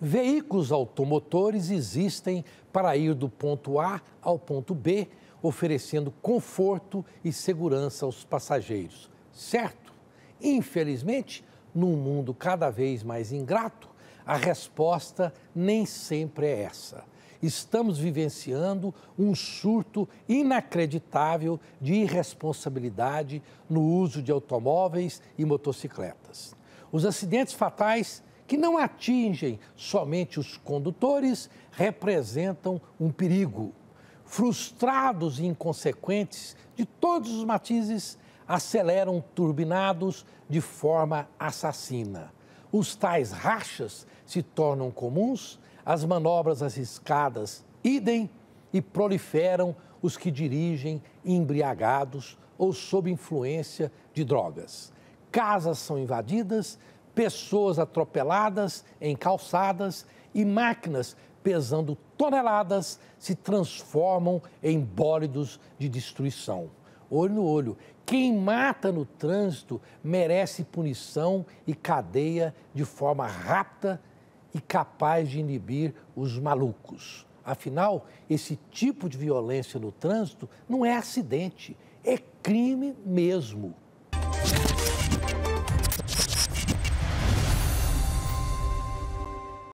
Veículos automotores existem para ir do ponto A ao ponto B, oferecendo conforto e segurança aos passageiros, certo? Infelizmente, num mundo cada vez mais ingrato, a resposta nem sempre é essa. Estamos vivenciando um surto inacreditável de irresponsabilidade no uso de automóveis e motocicletas. Os acidentes fatais que não atingem somente os condutores, representam um perigo. Frustrados e inconsequentes de todos os matizes, aceleram turbinados de forma assassina. Os tais rachas se tornam comuns, as manobras arriscadas idem e proliferam os que dirigem embriagados ou sob influência de drogas. Casas são invadidas, pessoas atropeladas em calçadas e máquinas pesando toneladas se transformam em bólidos de destruição. Olho no olho, quem mata no trânsito merece punição e cadeia de forma rápida e capaz de inibir os malucos. Afinal, esse tipo de violência no trânsito não é acidente, é crime mesmo.